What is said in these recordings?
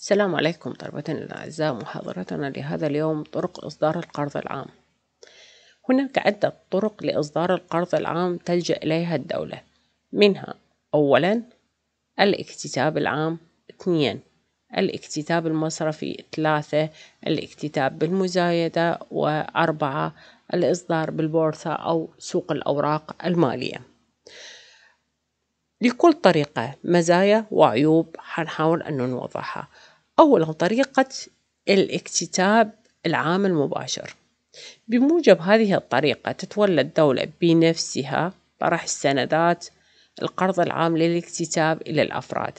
السلام عليكم طلبتنا الأعزاء محاضرتنا لهذا اليوم طرق إصدار القرض العام هناك عدة طرق لإصدار القرض العام تلجأ إليها الدولة منها أولا الاكتتاب العام اثنين الاكتتاب المصرفي ثلاثة الاكتتاب بالمزايدة وأربعة الإصدار بالبورصة أو سوق الأوراق المالية لكل طريقة مزايا وعيوب حنحاول أن نوضحها أولا طريقة الاكتتاب العام المباشر بموجب هذه الطريقة تتولى الدولة بنفسها طرح السندات القرض العام للاكتتاب إلى الأفراد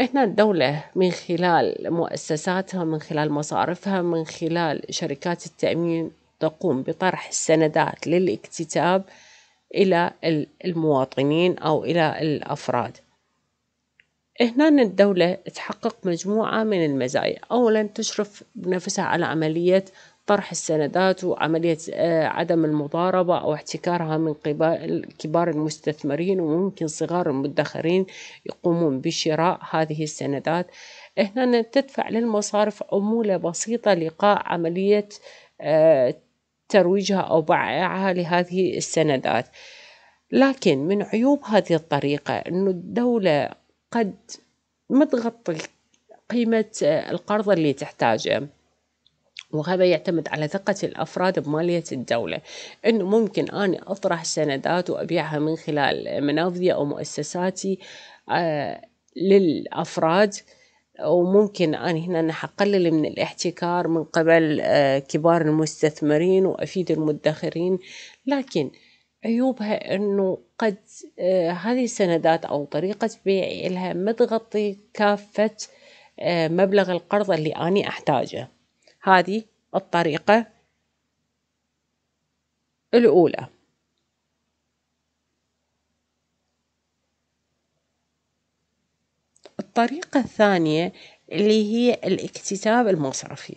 إحنا الدولة من خلال مؤسساتها من خلال مصارفها من خلال شركات التأمين تقوم بطرح السندات للاكتتاب إلى المواطنين أو إلى الأفراد هنا الدولة تحقق مجموعة من المزايا أولا تشرف بنفسها على عملية طرح السندات وعملية آه، عدم المضاربة أو احتكارها من قبل كبار المستثمرين وممكن صغار المدخرين يقومون بشراء هذه السندات هنا تدفع للمصارف عمولة بسيطة لقاء عملية آه، ترويجها أو بيعها لهذه السندات لكن من عيوب هذه الطريقة أن الدولة قد ما تغطي قيمة القرض اللي تحتاجه وهذا يعتمد على ثقة الأفراد بمالية الدولة أنه ممكن أنا أطرح سندات وأبيعها من خلال منافذي أو مؤسساتي آه، للأفراد وممكن أنا هنا حقلل من الاحتكار من قبل آه، كبار المستثمرين وأفيد المدخرين لكن عيوبها انه قد آه، هذه السندات او طريقة بيعي لها ما تغطي كافة آه، مبلغ القرض اللي اني احتاجه هذه الطريقة الاولى الطريقة الثانية اللي هي الاكتتاب المصرفي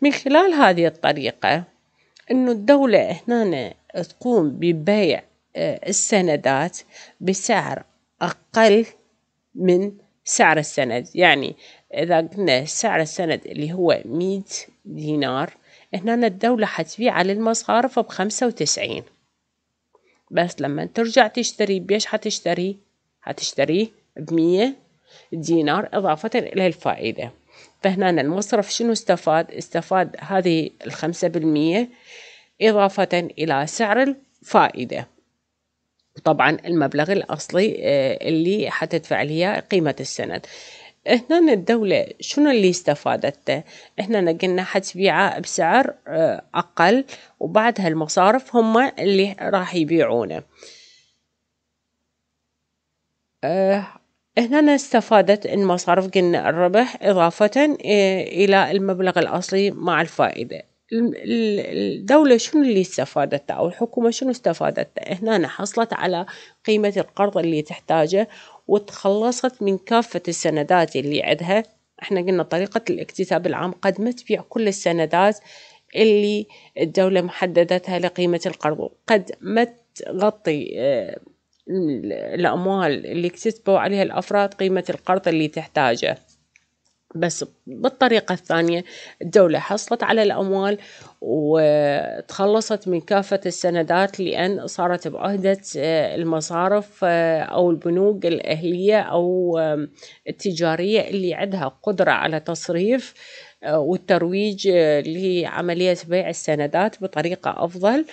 من خلال هذه الطريقة انه الدولة هنا تقوم ببيع آه، السندات بسعر أقل من سعر السند يعني إذا قلنا سعر السند اللي هو مية دينار هنا الدولة حتبيعه للمصارف بخمسة وتسعين بس لما ترجع تشتري بيش حتشتري حتشتريه بمية دينار إضافة إلى الفائدة فهنا المصرف شنو استفاد استفاد هذه الخمسة بالمية إضافة إلى سعر الفائدة طبعا المبلغ الأصلي آه، اللي حتدفع لي قيمة السند هنا الدولة شنو اللي استفادته هنا قلنا حتبيعه بسعر آه، أقل وبعدها المصارف هم اللي راح يبيعونه آه، هنا استفادت المصارف قلنا الربح إضافة إلى المبلغ الأصلي مع الفائدة الدولة شنو اللي استفادت أو الحكومة شنو استفادت هنا حصلت على قيمة القرض اللي تحتاجه وتخلصت من كافة السندات اللي عدها، إحنا قلنا طريقة الاكتتاب العام قد ما تبيع كل السندات اللي الدولة محددتها لقيمة القرض، قد ما تغطي آه، الأموال اللي اكتسبوا عليها الأفراد قيمة القرض اللي تحتاجه. بس بالطريقة الثانية الدولة حصلت على الأموال وتخلصت من كافة السندات لأن صارت بعهدة آه، المصارف آه، أو البنوك الأهلية أو التجارية اللي عندها قدرة على تصريف آه، والترويج لعملية بيع السندات بطريقة أفضل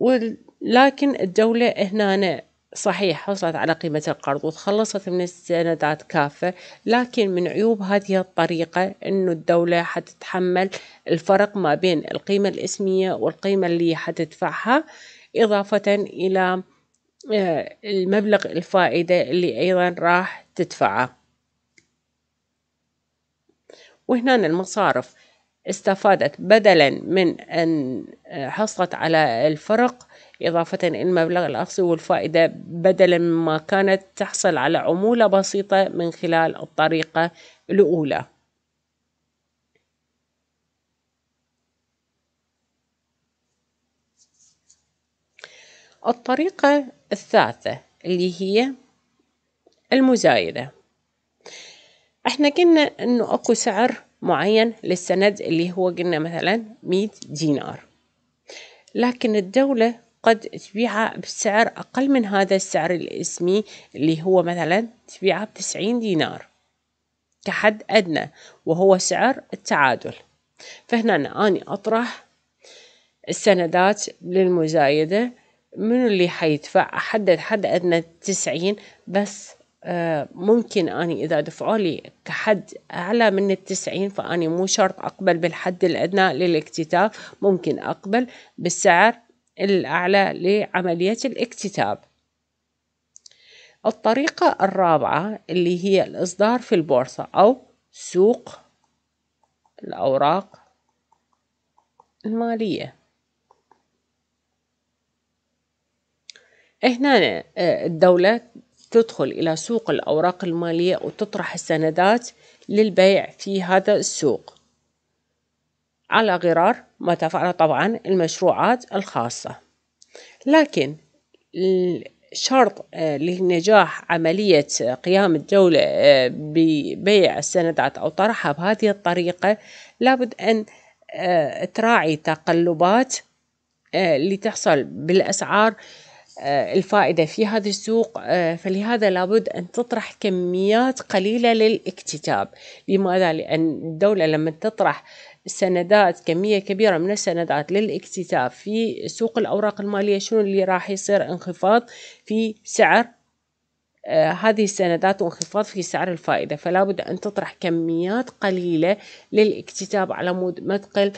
ولكن الدولة هنا صحيح حصلت على قيمة القرض وتخلصت من السندات كافة لكن من عيوب هذه الطريقة أن الدولة حتتحمل الفرق ما بين القيمة الإسمية والقيمة اللي حتدفعها إضافة إلى آه، المبلغ الفائدة اللي أيضا راح تدفعه وهنا المصارف استفادت بدلا من أن آه، حصلت على الفرق إضافة إلى المبلغ الأصلي والفائدة بدلا مما كانت تحصل على عمولة بسيطة من خلال الطريقة الأولى الطريقة الثالثة اللي هي المزايدة احنا قلنا انه اكو سعر معين للسند اللي هو قلنا مثلا 100 دينار لكن الدولة قد تبيعها بسعر أقل من هذا السعر الاسمي اللي هو مثلا تبيعها بتسعين دينار كحد أدنى وهو سعر التعادل فهنا أني أطرح السندات للمزايدة من اللي حيدفع أحدد حد أدنى تسعين بس آه، ممكن أني إذا دفعوا لي كحد أعلى من التسعين فأني مو شرط أقبل بالحد الأدنى للاكتتاب ممكن أقبل بالسعر الأعلى لعملية الاكتتاب الطريقة الرابعة اللي هي الإصدار في البورصة أو سوق الأوراق المالية هنا آه، الدولة تدخل إلى سوق الأوراق المالية وتطرح السندات للبيع في هذا السوق على غرار ما تفعله طبعا المشروعات الخاصة لكن شرط آه، لنجاح عملية قيام الدولة آه، ببيع السندات أو طرحها بهذه الطريقة لابد أن آه، تراعي تقلبات اللي تحصل بالأسعار الفائدة في هذا السوق فلهذا لابد أن تطرح كميات قليلة للاكتتاب لماذا؟ لأن الدولة لما تطرح سندات كمية كبيرة من السندات للاكتتاب في سوق الأوراق المالية شنو اللي راح يصير انخفاض في سعر آه، هذه السندات وانخفاض في سعر الفائدة فلا بد أن تطرح كميات قليلة للاكتتاب على مود ما تقل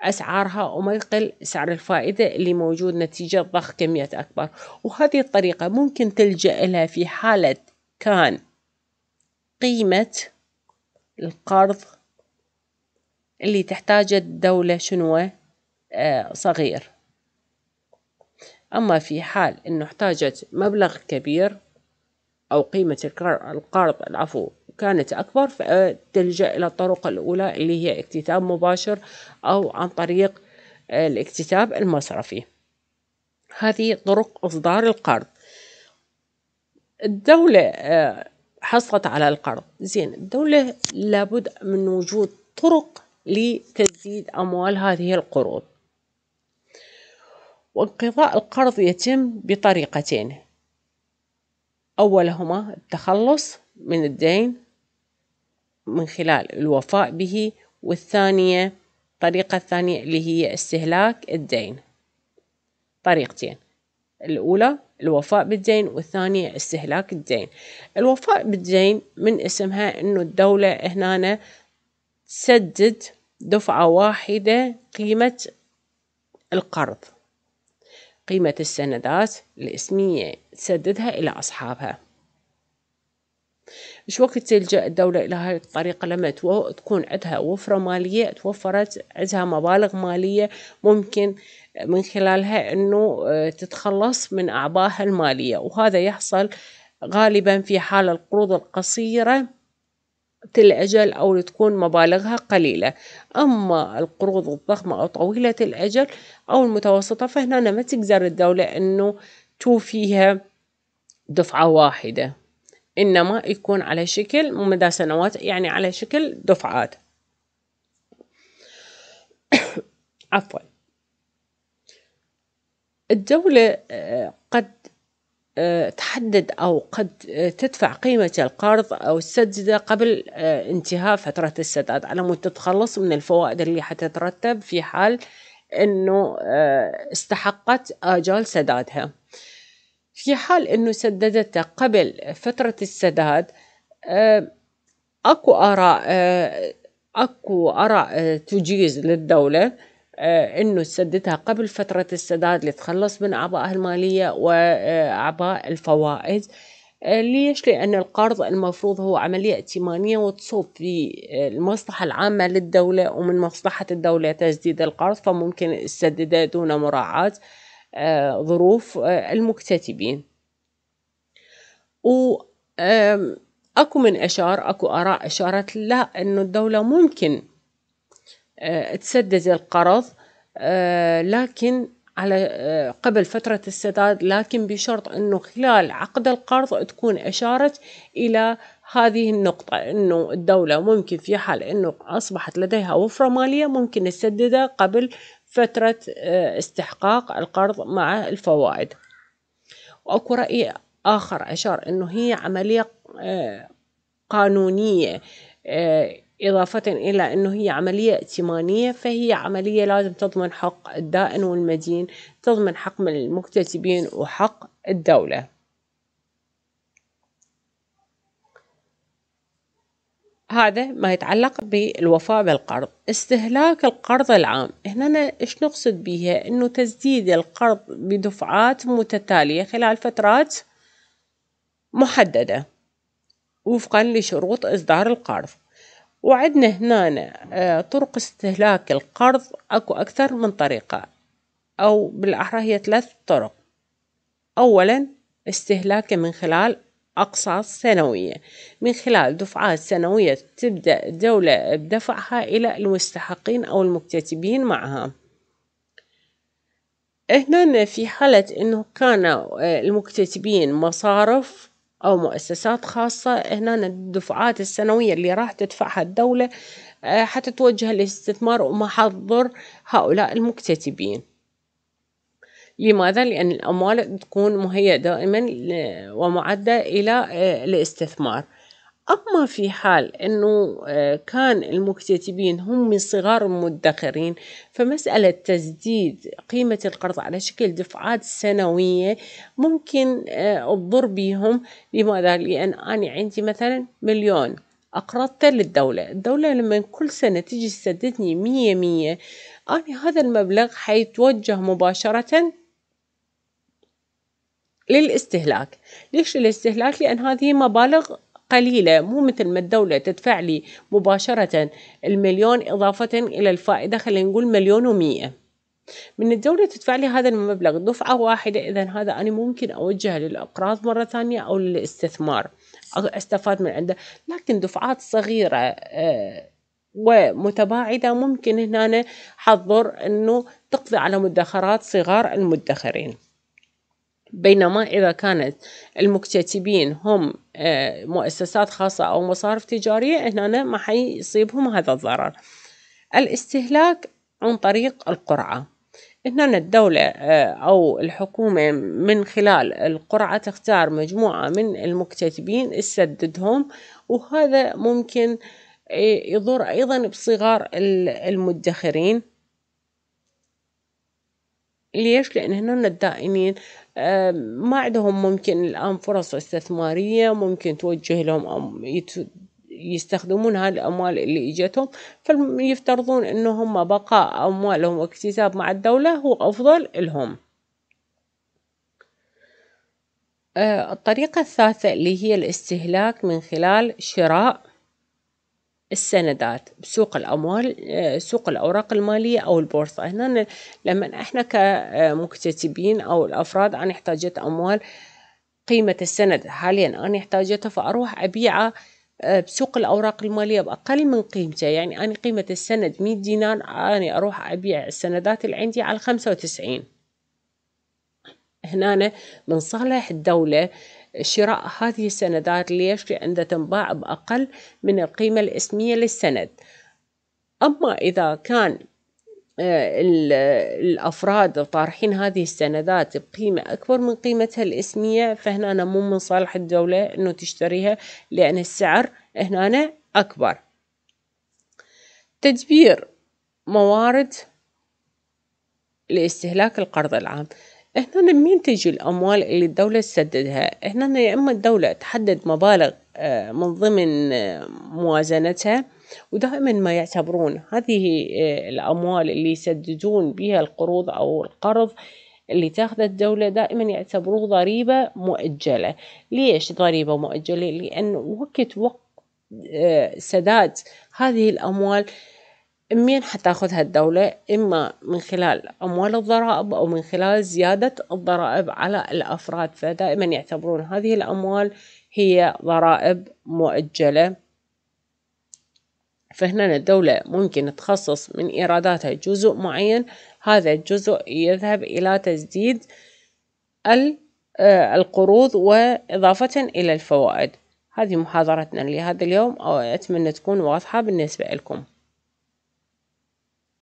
أسعارها وما يقل سعر الفائدة اللي موجود نتيجة ضخ كميات أكبر وهذه الطريقة ممكن تلجأ لها في حالة كان قيمة القرض اللي تحتاجه الدولة شنو آه، صغير أما في حال إنه احتاجت مبلغ كبير أو قيمة القرض العفو كانت أكبر فتلجأ آه، إلى الطرق الأولى اللي هي اكتتاب مباشر أو عن طريق آه، الاكتتاب المصرفي هذه طرق إصدار القرض الدولة حصلت على القرض زين الدولة لابد من وجود طرق لتسديد أموال هذه القروض وانقضاء القرض يتم بطريقتين أولهما التخلص من الدين من خلال الوفاء به والثانية الطريقة الثانية اللي هي استهلاك الدين طريقتين الأولى الوفاء بالدين والثانية استهلاك الدين الوفاء بالدين من اسمها أنه الدولة هنا سدد دفعة واحدة قيمة القرض قيمة السندات الاسمية تسددها إلى أصحابها مش وقت تلجأ الدولة إلى هاي الطريقة لما تكون عندها وفرة مالية توفرت عندها مبالغ مالية ممكن من خلالها أنه آه، تتخلص من أعبائها المالية وهذا يحصل غالبا في حال القروض القصيرة الأجل أو تكون مبالغها قليلة أما القروض الضخمة أو طويلة الأجل أو المتوسطة فهنا ما تقدر الدولة أنه توفيها دفعة واحدة إنما يكون على شكل مدى سنوات يعني على شكل دفعات عفوا الدولة آه، قد آه، تحدد أو قد آه، تدفع قيمة القرض أو السدد قبل آه، انتهاء فترة السداد على مدة تتخلص من الفوائد اللي حتترتب في حال إنه استحقت آجال سدادها، في حال إنه سددت قبل فترة السداد أكو آراء- أكو آراء تجيز للدولة. آه، انه تسددها قبل فترة السداد لتخلص من اعباءها المالية واعباء الفوائد آه، ليش؟ لأن القرض المفروض هو عملية ائتمانية وتصب في آه، المصلحة العامة للدولة ومن مصلحة الدولة تسديد القرض فممكن تسدده دون مراعاة ظروف المكتتبين و اكو من اشار اكو اراء اشارت لا انه الدوله ممكن آه، تسدد القرض آه، لكن على آه، قبل فترة السداد لكن بشرط أنه خلال عقد القرض تكون أشارت إلى هذه النقطة أنه الدولة ممكن في حال أنه أصبحت لديها وفرة مالية ممكن تسددها قبل فترة استحقاق القرض مع الفوائد وأكو رأي آخر أشار أنه هي عملية قانونية إضافة إلى أنه هي عملية ائتمانية فهي عملية لازم تضمن حق الدائن والمدين تضمن حق من المكتسبين وحق الدولة هذا ما يتعلق بالوفاء بالقرض استهلاك القرض العام هنا ايش نقصد بها انه تسديد القرض بدفعات متتالية خلال فترات محددة وفقا لشروط اصدار القرض وعندنا هنا آه، طرق استهلاك القرض أكو أكثر من طريقة أو بالأحرى هي ثلاث طرق أولا استهلاكه من خلال أقساط سنوية من خلال دفعات سنوية تبدأ الدولة بدفعها إلى المستحقين أو المكتتبين معها هنا في حالة أنه كان آه، المكتتبين مصارف أو مؤسسات خاصة هنا الدفعات السنوية اللي راح تدفعها الدولة آه، حتتوجه للاستثمار وما حتضر هؤلاء المكتتبين، لماذا؟ لأن الأموال تكون مهيأة دائما ومعدة إلى الاستثمار. آه، أما في حال أنه آه، كان المكتتبين هم من صغار المدخرين فمسألة تسديد قيمة القرض على شكل دفعات سنوية ممكن تضر آه، بيهم لماذا؟ لأن أنا عندي مثلا مليون أقرضته للدولة الدولة لما كل سنة تجي تسددني مية مية أنا هذا المبلغ حيتوجه مباشرة للاستهلاك ليش للاستهلاك لأن هذه مبالغ قليلة مو مثل ما الدولة تدفع لي مباشرة المليون إضافة إلى الفائدة خلينا نقول مليون ومئة من الدولة تدفع لي هذا المبلغ دفعة واحدة إذا هذا أنا ممكن أوجهه للأقراض مرة ثانية أو للاستثمار أستفاد من عنده لكن دفعات صغيرة آه، ومتباعدة ممكن هنا حضر أنه تقضي على مدخرات صغار المدخرين بينما إذا كانت المكتتبين هم آه، مؤسسات خاصة أو مصارف تجارية هنا ما حيصيبهم هذا الضرر الاستهلاك عن طريق القرعة هنا الدولة آه، أو الحكومة من خلال القرعة تختار مجموعة من المكتتبين تسددهم وهذا ممكن آه، يضر أيضا بصغار المدخرين ليش؟ لأن هنن يعني، الدائنين ما عندهم ممكن الآن فرص استثمارية ممكن توجه لهم أم يستخدمون هالأموال اللي إجتهم فيفترضون إن هم بقاء أموالهم واكتساب مع الدولة هو أفضل لهم. آه، الطريقة الثالثة اللي هي الاستهلاك من خلال شراء السندات بسوق الأموال آه، سوق الأوراق المالية أو البورصة هنا لما إحنا كمكتتبين آه، أو الأفراد أنا احتاجت أموال قيمة السند حاليا أنا احتاجته فأروح أبيعه آه، بسوق الأوراق المالية بأقل من قيمته يعني أنا قيمة السند 100 دينار أنا أروح أبيع السندات اللي عندي على 95 هنا من صالح الدولة شراء هذه السندات ليش؟ لأن تنباع بأقل من القيمة الاسمية للسند أما إذا كان آه، الأفراد طارحين هذه السندات بقيمة أكبر من قيمتها الاسمية فهنا مو من صالح الدولة أنه تشتريها لأن السعر هنا أكبر تدبير موارد لاستهلاك القرض العام هنا منين تجي الأموال اللي الدولة تسددها؟ هنا يا إما الدولة تحدد مبالغ آه، من ضمن آه، موازنتها، ودائما ما يعتبرون هذه آه، الأموال اللي يسددون بها القروض أو القرض اللي تاخذه الدولة دائما يعتبروه ضريبة مؤجلة، ليش ضريبة مؤجلة؟ لأن وقت- وقت سداد هذه الأموال. منين حتاخذها الدولة إما من خلال أموال الضرائب أو من خلال زيادة الضرائب على الأفراد فدائما يعتبرون هذه الأموال هي ضرائب مؤجلة فهنا الدولة ممكن تخصص من إيراداتها جزء معين هذا الجزء يذهب إلى تسديد آه، القروض وإضافة إلى الفوائد هذه محاضرتنا لهذا اليوم أتمنى تكون واضحة بالنسبة لكم